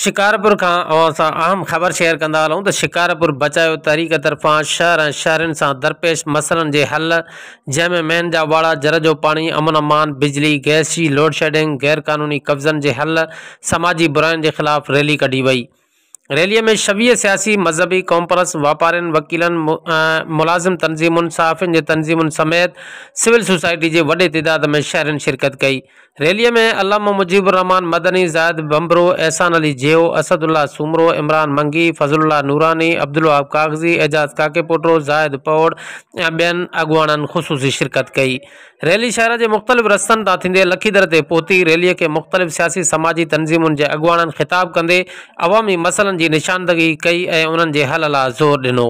शिकारपुर खां असां अहम ख़बर शेयर कंदा हलूं त शिकारपुर बचायो तरीक तरफा शहर शहर से दरपेश मसलन के हल जंहिंमें मेन जा वाड़ा जर जो पानी अमन अमान बिजली गैस जी लोड गैरकानूनी कब्ज़नि के हल समाजी बुराइन के खिलाफ रैली कड़ी वई रैली में छवी सियासी मजहबी कॉम्परस वापारन वकीलन मुलाजिम तनजीम सहाफ़िन के तनजीम समेत सिविल सोसाइटी के वे तदाद में शहर शिरकत कई रैली में अलामा मुजीब रहमान मदनी जायद बम्बरो एहसान अली जेओ असदुल्ला सूमरो इमरान मंगी फज़लुल्ला नूरानी अब्दुल्ला कागज़ी एजाज़ काकेपोटो जायद पौड़ ऐं ॿियनि अॻुवाणनि ख़ुशूसी शिरकत कई रैली शहर के मुख़्तलिफ़ रस्तन तां थींदे लखीदर से पहुती रैली के मुख़्तलिफ़ सियासी समाजी तनजीम के अगुआन ख़िताब कदे अवामी मसलन जी निशानदगी कई ऐं उन्हनि जे हल लाइ ज़ोर ॾिनो